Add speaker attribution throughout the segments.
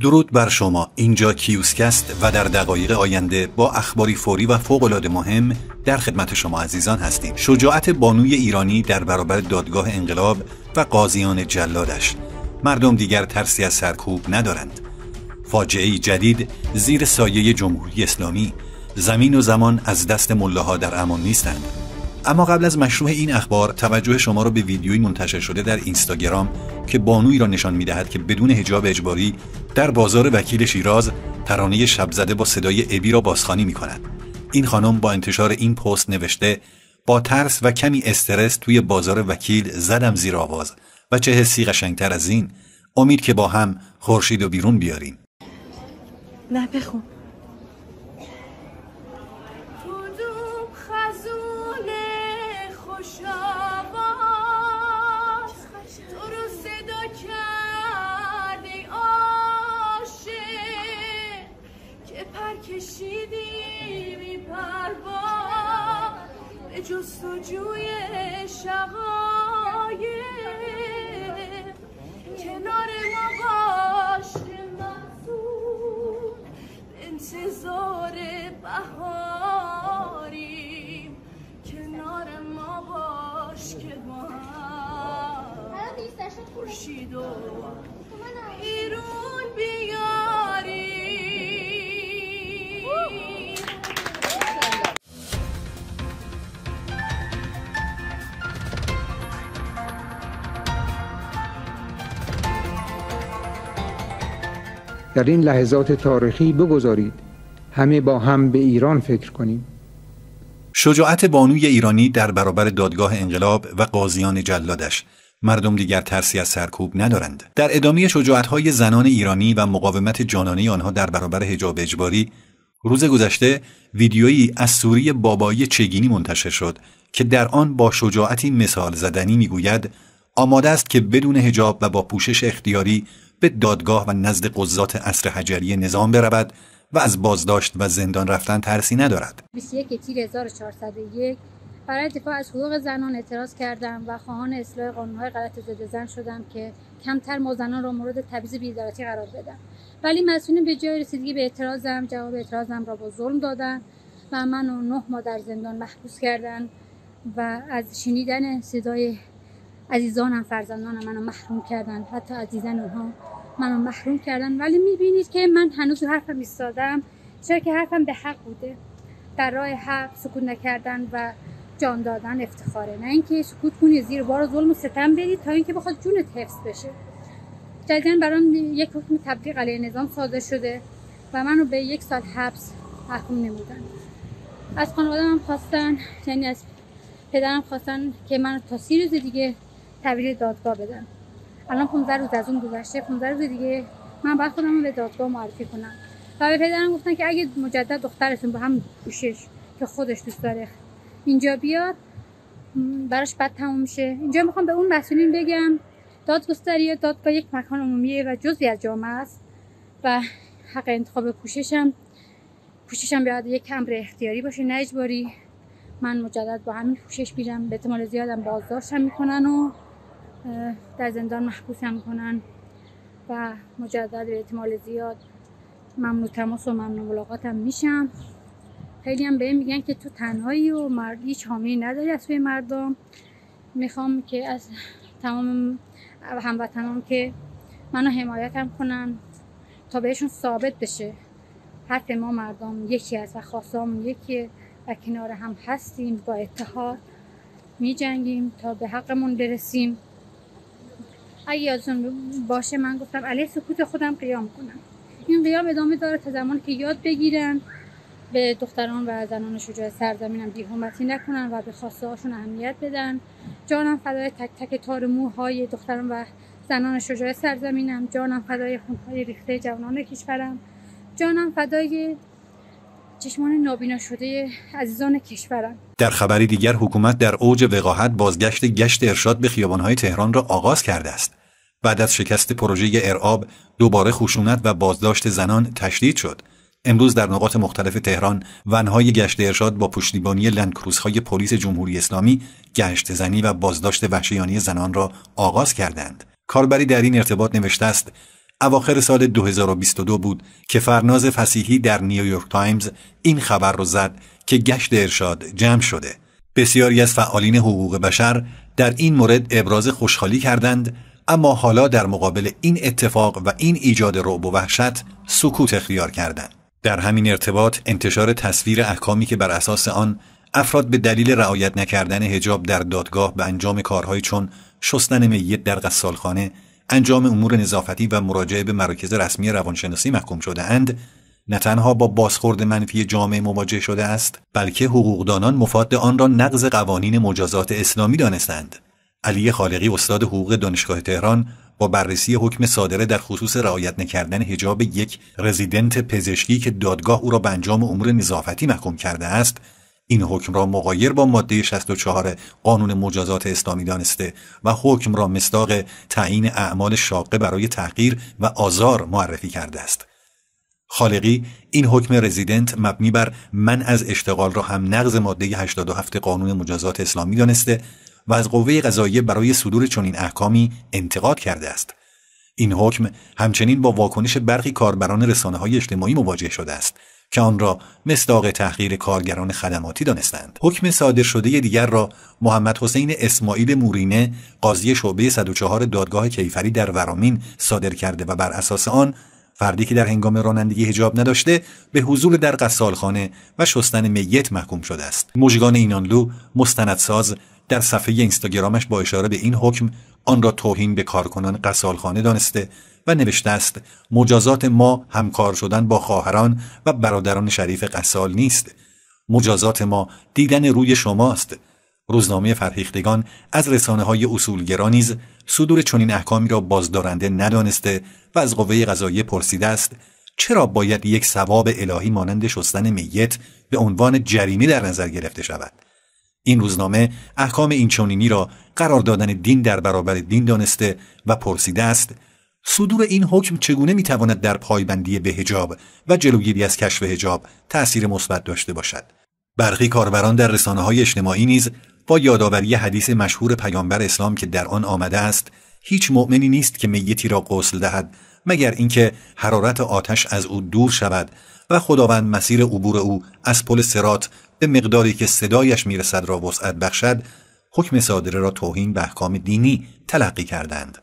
Speaker 1: درود بر شما اینجا کیوسک است و در دقایق آینده با اخباری فوری و فوقالعاده مهم در خدمت شما عزیزان هستیم شجاعت بانوی ایرانی در برابر دادگاه انقلاب و قاضیان جلادش مردم دیگر ترسی از سرکوب ندارند فاجعه جدید زیر سایه جمهوری اسلامی زمین و زمان از دست ملاها در امان نیستند اما قبل از مشروع این اخبار توجه شما را به ویدیویی منتشر شده در اینستاگرام که بانوی را نشان میدهد که بدون هجاب اجباری در بازار وکیل شیراز ترانه شب زده با صدای ابی را بازخوانی می کند. این خانم با انتشار این پست نوشته با ترس و کمی استرس توی بازار وکیل زدم زیر آواز و چه حسی قشنگتر از این امید که با هم خورشید و بیرون بیاریم نه بخون
Speaker 2: جستجوی شقای
Speaker 1: کنار ما
Speaker 2: باش مفزون انتظار بهاریم کنار ما باش که ما خورشید
Speaker 3: در این لحظات تاریخی بگذارید همه با هم به ایران فکر کنیم
Speaker 1: شجاعت بانوی ایرانی در برابر دادگاه انقلاب و قاضیان جلادش مردم دیگر ترسی از سرکوب ندارند در ادامه های زنان ایرانی و مقاومت جانانه آنها در برابر حجاب اجباری روز گذشته ویدیویی از سوری بابایی چگینی منتشر شد که در آن با شجاعتی مثال زدنی میگوید آماده است که بدون حجاب و با پوشش اختیاری به دادگاه و نزد قضات اصر حجری نظام برود و از بازداشت و زندان رفتن ترسی ندارد.
Speaker 2: 21 تیر 1401 برای دفاع از حقوق زنان اعتراض کردم و خواهان اصلاح قانونهای غلط ضد زن شدم که کمتر ما زنان را مورد تبعیض بی‌عدالتی قرار بدم. ولی مسئولین به جای رسیدگی به اعتراضم جواب اعتراضم را با ظلم دادن و من و نه ما در زندان محبوس کردند و از شنیدن صدای عزیزانم فرزندانم منو محروم کردند حتی از دیدن اونها منو محروم کردن ولی میبینید که من هنوز رو حرفم ایستادم چرا که حرفم به حق بوده در راه حق سکوت نکردن و جان دادن افتخاره نه اینکه سکوت کنی زیر بار ظلم و ستم برید تا اینکه بخواد جونت حفظ بشه جدیدن برام یک حکم تبلیغ علیه نظام صادر شده و منو به یک سال حبس محکوم نمودن از خانواده هم خواستن یعنی از پدرم خواستن که من تا سی روز دیگه تحویل دادگاه بدن الان 15 روز از اون گذشته 15 روز دیگه من باید خودم به دادگاه معرفی کنم و به پدرم گفتن که اگه مجدد دخترتون با هم پوشش که خودش دوست داره اینجا بیاد براش بد تموم میشه اینجا میخوام به اون مسئولین بگم داد دادگستری دادگاه یک مکان عمومیه و جزی از جامعه است و حق انتخاب پوششم پوششم باید یک امر اختیاری باشه نه اجباری من مجدد با همین پوشش میرم به احتمال زیادم بازداشتم میکنن و در زندان محبوسم کنن و مجدد به احتمال زیاد ممنوع تماس و ممنوع ملاقاتم میشم خیلی هم بهم میگن که تو تنهایی و مرد هیچ حامی نداری از سوی مردم میخوام که از تمام هموطنان که منو حمایتم کنن تا بهشون ثابت بشه حرف ما مردم یکی از و خواستامون یکیه و کنار هم هستیم با اتحاد میجنگیم تا به حقمون برسیم اگه یادتون باشه من گفتم علیه سکوت خودم قیام کنم این قیام ادامه داره تا زمانی که یاد بگیرن به دختران و زنان شجاع سرزمینم بیحرمتی نکنن و به خواسته هاشون اهمیت بدن جانم فدای تک تک تار موهای دختران و زنان شجاع سرزمینم جانم فدای خونهای ریخته جوانان کشورم جانم فدای چشمان نابینا شده عزیزان کشورم
Speaker 1: در خبری دیگر حکومت در اوج وقاحت بازگشت گشت ارشاد به خیابانهای تهران را آغاز کرده است بعد از شکست پروژه ارعاب دوباره خشونت و بازداشت زنان تشدید شد امروز در نقاط مختلف تهران ونهای گشت ارشاد با پشتیبانی لندکروزهای پلیس جمهوری اسلامی گشت زنی و بازداشت وحشیانه زنان را آغاز کردند کاربری در این ارتباط نوشته است اواخر سال 2022 بود که فرناز فسیحی در نیویورک تایمز این خبر رو زد که گشت ارشاد جمع شده. بسیاری از فعالین حقوق بشر در این مورد ابراز خوشحالی کردند اما حالا در مقابل این اتفاق و این ایجاد رعب و وحشت سکوت اختیار کردند. در همین ارتباط انتشار تصویر احکامی که بر اساس آن افراد به دلیل رعایت نکردن هجاب در دادگاه به انجام کارهای چون شستن میت در غسالخانه انجام امور نظافتی و مراجعه به مراکز رسمی روانشناسی محکوم شده اند نه تنها با بازخورد منفی جامعه مواجه شده است بلکه حقوقدانان مفاد آن را نقض قوانین مجازات اسلامی دانستند علی خالقی استاد حقوق دانشگاه تهران با بررسی حکم صادره در خصوص رعایت نکردن حجاب یک رزیدنت پزشکی که دادگاه او را به انجام امور نظافتی محکوم کرده است این حکم را مقایر با ماده 64 قانون مجازات اسلامی دانسته و حکم را مصداق تعیین اعمال شاقه برای تحقیر و آزار معرفی کرده است خالقی این حکم رزیدنت مبنی بر من از اشتغال را هم نقض ماده 87 قانون مجازات اسلامی دانسته و از قوه قضاییه برای صدور چنین احکامی انتقاد کرده است این حکم همچنین با واکنش برخی کاربران رسانه های اجتماعی مواجه شده است که آن را مصداق تحقیر کارگران خدماتی دانستند حکم صادر شده دیگر را محمد حسین اسماعیل مورینه قاضی شعبه 104 دادگاه کیفری در ورامین صادر کرده و بر اساس آن فردی که در هنگام رانندگی حجاب نداشته به حضور در قصالخانه و شستن میت محکوم شده است مژگان اینانلو مستندساز در صفحه اینستاگرامش با اشاره به این حکم آن را توهین به کارکنان قصالخانه دانسته و نوشته است مجازات ما همکار شدن با خواهران و برادران شریف قسال نیست مجازات ما دیدن روی شماست روزنامه فرهیختگان از رسانه های اصولگرا نیز صدور چنین احکامی را بازدارنده ندانسته و از قوه قضایی پرسیده است چرا باید یک ثواب الهی مانند شستن میت به عنوان جریمه در نظر گرفته شود این روزنامه احکام چونینی را قرار دادن دین در برابر دین دانسته و پرسیده است صدور این حکم چگونه میتواند در پایبندی به هجاب و جلوگیری از کشف هجاب تأثیر مثبت داشته باشد برخی کاربران در رسانه های اجتماعی نیز با یادآوری حدیث مشهور پیامبر اسلام که در آن آمده است هیچ مؤمنی نیست که میتی را قسل دهد مگر اینکه حرارت آتش از او دور شود و خداوند مسیر عبور او از پل سرات به مقداری که صدایش میرسد را وسعت بخشد حکم صادره را توهین به احکام دینی تلقی کردند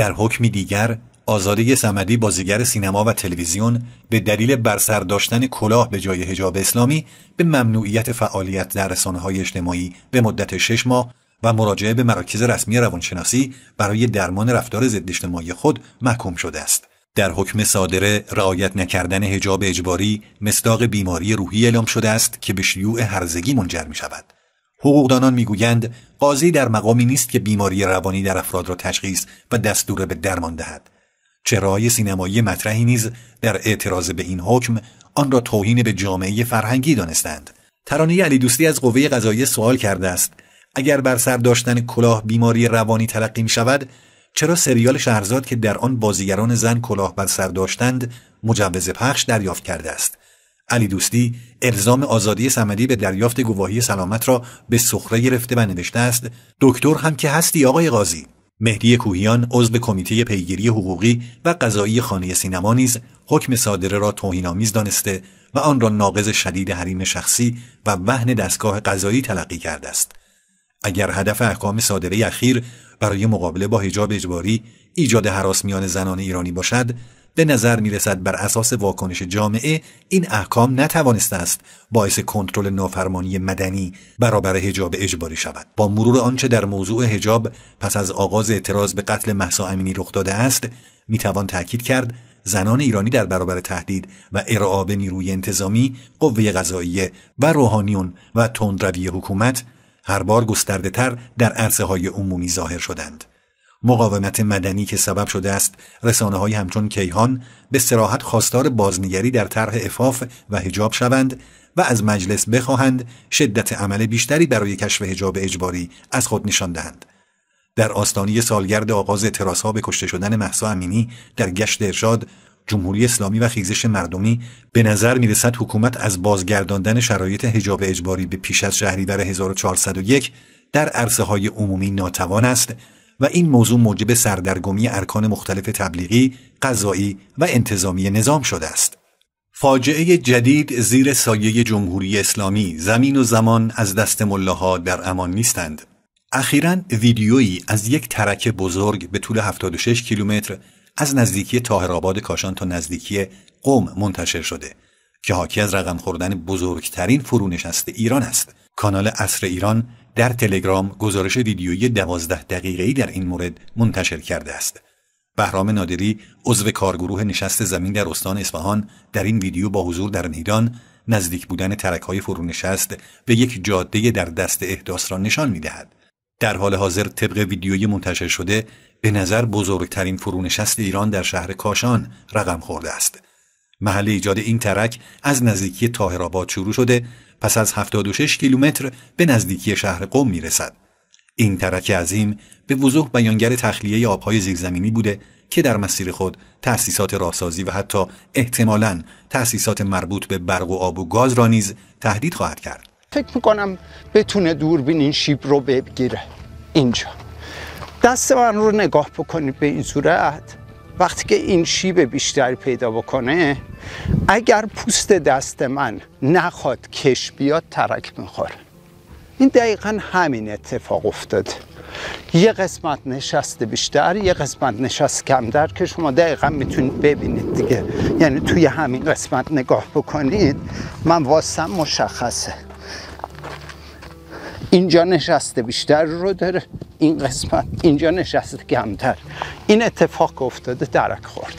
Speaker 1: در حکمی دیگر آزاده سمدی بازیگر سینما و تلویزیون به دلیل برسر داشتن کلاه به جای هجاب اسلامی به ممنوعیت فعالیت در های اجتماعی به مدت شش ماه و مراجعه به مراکز رسمی روانشناسی برای درمان رفتار ضد اجتماعی خود محکوم شده است. در حکم صادره رعایت نکردن حجاب اجباری مصداق بیماری روحی اعلام شده است که به شیوع هرزگی منجر می شود. حقوقدانان میگویند قاضی در مقامی نیست که بیماری روانی در افراد را تشخیص و دستور به درمان دهد چرای سینمایی مطرحی نیز در اعتراض به این حکم آن را توهین به جامعه فرهنگی دانستند ترانه علی دوستی از قوه قضایی سوال کرده است اگر بر سر داشتن کلاه بیماری روانی تلقی می شود چرا سریال شهرزاد که در آن بازیگران زن کلاه بر سر داشتند مجوز پخش دریافت کرده است علی دوستی ارزام آزادی سمدی به دریافت گواهی سلامت را به سخره گرفته و نوشته است دکتر هم که هستی آقای قاضی مهدی کوهیان عضو کمیته پیگیری حقوقی و قضایی خانه سینما نیز حکم صادره را توهینآمیز دانسته و آن را ناقض شدید حریم شخصی و وهن دستگاه قضایی تلقی کرده است اگر هدف احکام صادره اخیر برای مقابله با حجاب اجباری ایجاد حراس میان زنان ایرانی باشد به نظر می رسد بر اساس واکنش جامعه این احکام نتوانسته است باعث کنترل نافرمانی مدنی برابر هجاب اجباری شود با مرور آنچه در موضوع هجاب پس از آغاز اعتراض به قتل محسا امینی رخ داده است می توان تاکید کرد زنان ایرانی در برابر تهدید و ارعاب نیروی انتظامی قوه قضایی و روحانیون و تندروی حکومت هر بار گسترده تر در عرصه های عمومی ظاهر شدند. مقاومت مدنی که سبب شده است رسانه های همچون کیهان به سراحت خواستار بازنگری در طرح افاف و هجاب شوند و از مجلس بخواهند شدت عمل بیشتری برای کشف هجاب اجباری از خود نشان دهند. در آستانی سالگرد آغاز ها به کشته شدن محسا امینی در گشت ارشاد جمهوری اسلامی و خیزش مردمی به نظر میرسد حکومت از بازگرداندن شرایط هجاب اجباری به پیش از شهریور 1401 در عرصه عمومی ناتوان است و این موضوع موجب سردرگمی ارکان مختلف تبلیغی، قضایی و انتظامی نظام شده است. فاجعه جدید زیر سایه جمهوری اسلامی زمین و زمان از دست ملاها در امان نیستند. اخیرا ویدیویی از یک ترک بزرگ به طول 76 کیلومتر از نزدیکی تاهرآباد کاشان تا نزدیکی قوم منتشر شده که حاکی از رقم خوردن بزرگترین فرونشست ایران است. کانال اصر ایران در تلگرام گزارش ویدیویی دوازده دقیقه‌ای در این مورد منتشر کرده است. بهرام نادری عضو کارگروه نشست زمین در استان اصفهان در این ویدیو با حضور در میدان نزدیک بودن ترکهای فرونشست و یک جاده در دست احداث را نشان میدهد در حال حاضر طبق ویدیوی منتشر شده به نظر بزرگترین فرونشست ایران در شهر کاشان رقم خورده است محل ایجاد این ترک از نزدیکی تاهرآباد شروع شده پس از 76 کیلومتر به نزدیکی شهر قم میرسد این ترک عظیم به وضوح بیانگر تخلیه آبهای زیرزمینی بوده که در مسیر خود تأسیسات راهسازی و حتی احتمالاً تأسیسات مربوط به برق و آب و گاز را نیز تهدید خواهد کرد
Speaker 3: فکر میکنم بتونه دوربین این شیب رو بگیره اینجا دست من رو نگاه بکنید به این صورت وقتی که این شیب بیشتر پیدا بکنه اگر پوست دست من نخواد کش بیاد ترک میخوره این دقیقا همین اتفاق افتاد یه قسمت نشسته بیشتر یه قسمت نشست کمتر که شما دقیقا میتونید ببینید دیگه یعنی توی همین قسمت نگاه بکنید من واسم مشخصه اینجا نشسته بیشتر رو داره این قسمت اینجا نشست گمتر این اتفاق افتاده درک خورده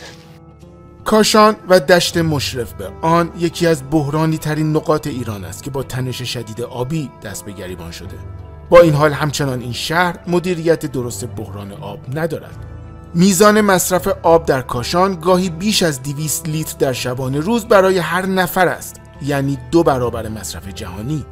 Speaker 3: کاشان و دشت مشرف به آن یکی از بحرانی ترین نقاط ایران است که با تنش شدید آبی دست به گریبان شده با این حال همچنان این شهر مدیریت درست بحران آب ندارد میزان مصرف آب در کاشان گاهی بیش از 200 لیتر در شبانه روز برای هر نفر است یعنی دو برابر مصرف جهانی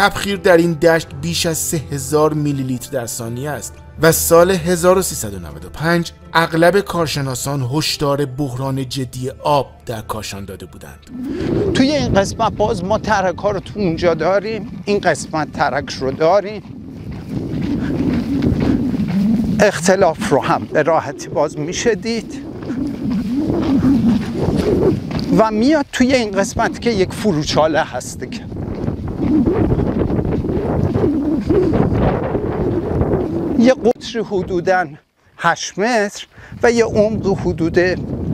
Speaker 3: تبخیر در این دشت بیش از 3000 میلی لیتر در ثانیه است و سال 1395 اغلب کارشناسان هشدار بحران جدی آب در کاشان داده بودند توی این قسمت باز ما ترک ها رو تو اونجا داریم این قسمت ترک رو داریم اختلاف رو هم به راحتی باز میشه دید و میاد توی این قسمت که یک فروچاله هست که یه قطر حدوداً 8 متر و یه عمق حدود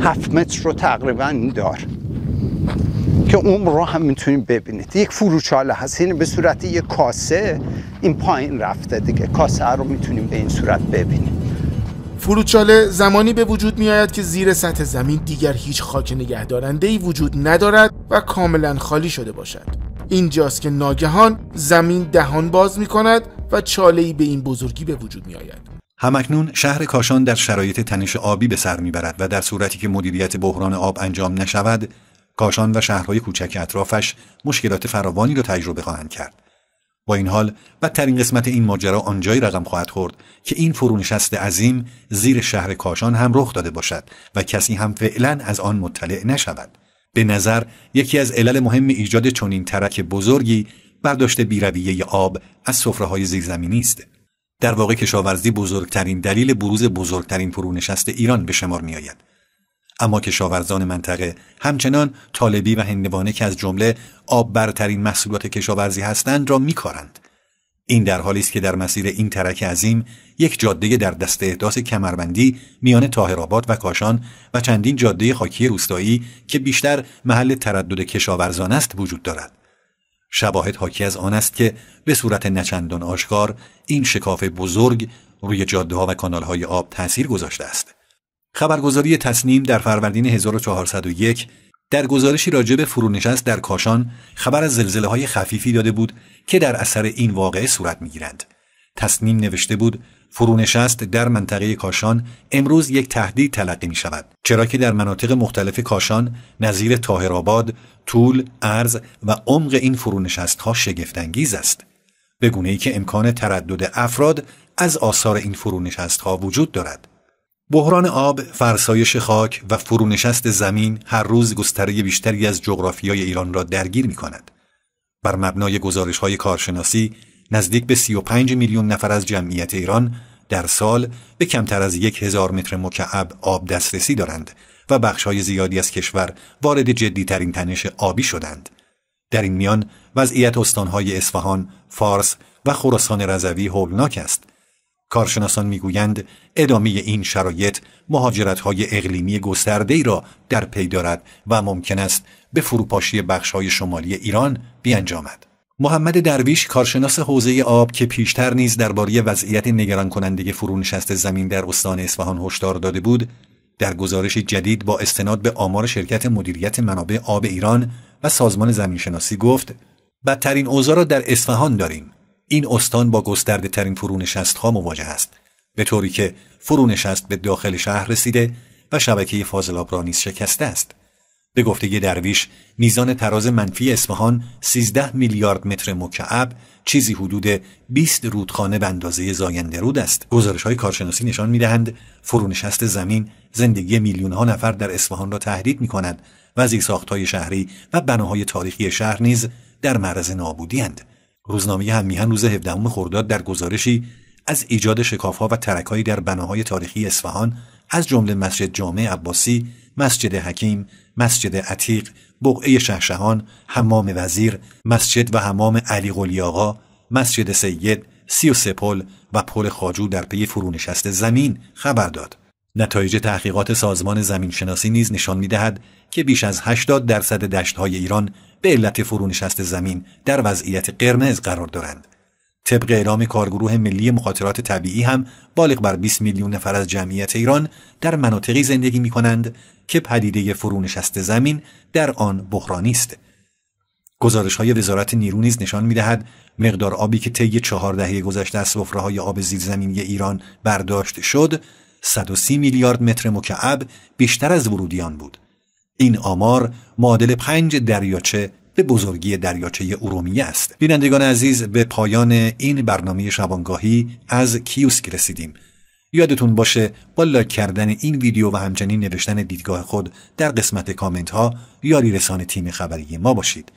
Speaker 3: 7 متر رو تقریبا دار که عمر رو هم میتونیم ببینید یک فروچاله هست یعنی به صورت یک کاسه این پایین رفته دیگه کاسه رو میتونیم به این صورت ببینیم فروچاله زمانی به وجود می آید که زیر سطح زمین دیگر هیچ خاک نگهدارنده ای وجود ندارد و کاملا خالی شده باشد اینجاست که ناگهان زمین دهان باز می کند و ای به این بزرگی به وجود می آید.
Speaker 1: همکنون شهر کاشان در شرایط تنش آبی به سر میبرد و در صورتی که مدیریت بحران آب انجام نشود کاشان و شهرهای کوچک اطرافش مشکلات فراوانی را تجربه خواهند کرد با این حال بدترین قسمت این ماجرا آنجایی رقم خواهد خورد که این فرونشست عظیم زیر شهر کاشان هم رخ داده باشد و کسی هم فعلا از آن مطلع نشود به نظر یکی از علل مهم ایجاد چنین ترک بزرگی برداشت بیرویه آب از سفره‌های زیرزمینی است. در واقع کشاورزی بزرگترین دلیل بروز بزرگترین فرونشست ایران به شمار آید اما کشاورزان منطقه همچنان طالبی و هندوانه که از جمله آب برترین محصولات کشاورزی هستند را می کارند این در حالی است که در مسیر این ترک عظیم یک جاده در دست احداث کمربندی میان تاهرآباد و کاشان و چندین جاده خاکی روستایی که بیشتر محل تردد کشاورزان است وجود دارد شواهد حاکی از آن است که به صورت نچندان آشکار این شکاف بزرگ روی جاده ها و کانال های آب تاثیر گذاشته است خبرگزاری تصنیم در فروردین 1401 در گزارشی راجع به فرونشست در کاشان خبر از زلزله های خفیفی داده بود که در اثر این واقعه صورت گیرند. تصمیم نوشته بود فرونشست در منطقه کاشان امروز یک تهدید تلقی می شود چرا که در مناطق مختلف کاشان نظیر تاهرآباد، طول، عرض و عمق این فرونشست ها شگفتانگیز است به گونه ای که امکان تردد افراد از آثار این فرونشست ها وجود دارد بحران آب، فرسایش خاک و فرونشست زمین هر روز گستره بیشتری از جغرافیای ایران را درگیر می کند. بر مبنای گزارش های کارشناسی، نزدیک به 35 میلیون نفر از جمعیت ایران در سال به کمتر از یک هزار متر مکعب آب دسترسی دارند و بخش های زیادی از کشور وارد جدی ترین تنش آبی شدند. در این میان وضعیت استانهای اصفهان، فارس و خراسان رضوی هولناک است کارشناسان میگویند ادامه این شرایط مهاجرت‌های اقلیمی ای را در پی دارد و ممکن است به فروپاشی های شمالی ایران بیانجامد. محمد درویش کارشناس حوزه آب که پیشتر نیز درباره وضعیت نگران کننده فرونشست زمین در استان اصفهان هشدار داده بود در گزارش جدید با استناد به آمار شرکت مدیریت منابع آب ایران و سازمان زمینشناسی گفت بدترین اوضاع را در اصفهان داریم این استان با گسترده ترین فرونشست ها مواجه است به طوری که فرونشست به داخل شهر رسیده و شبکه فاضلاب را نیز شکسته است به گفته درویش میزان تراز منفی اصفهان 13 میلیارد متر مکعب چیزی حدود 20 رودخانه به اندازه زاینده رود است گزارش های کارشناسی نشان میدهند فرونشست زمین زندگی میلیون ها نفر در اصفهان را تهدید می کند و زیرساخت های شهری و بناهای تاریخی شهر نیز در معرض نابودی اند. روزنامه همیهن روز 17 خرداد در گزارشی از ایجاد شکافها و ترکهایی در بناهای تاریخی اصفهان از جمله مسجد جامع عباسی، مسجد حکیم، مسجد عتیق، بقعه شهشهان، حمام وزیر، مسجد و حمام علی قلی مسجد سید، سی و سپل و پل خاجو در پی فرونشست زمین خبر داد. نتایج تحقیقات سازمان زمینشناسی نیز نشان میدهد که بیش از 80 درصد دشتهای ایران به علت فرونشست زمین در وضعیت قرمز قرار دارند. طبق اعلام کارگروه ملی مخاطرات طبیعی هم بالغ بر 20 میلیون نفر از جمعیت ایران در مناطقی زندگی می کنند که پدیده فرونشست زمین در آن بحرانی است. گزارش های وزارت نیرو نیز نشان می دهد مقدار آبی که طی چهار دهه گذشته از سفره های آب زیرزمینی ایران برداشت شد 130 میلیارد متر مکعب بیشتر از ورودیان بود. این آمار معادل پنج دریاچه به بزرگی دریاچه ارومیه است بینندگان عزیز به پایان این برنامه شبانگاهی از کیوسک رسیدیم یادتون باشه با لایک کردن این ویدیو و همچنین نوشتن دیدگاه خود در قسمت کامنت ها یاری رسان تیم خبری ما باشید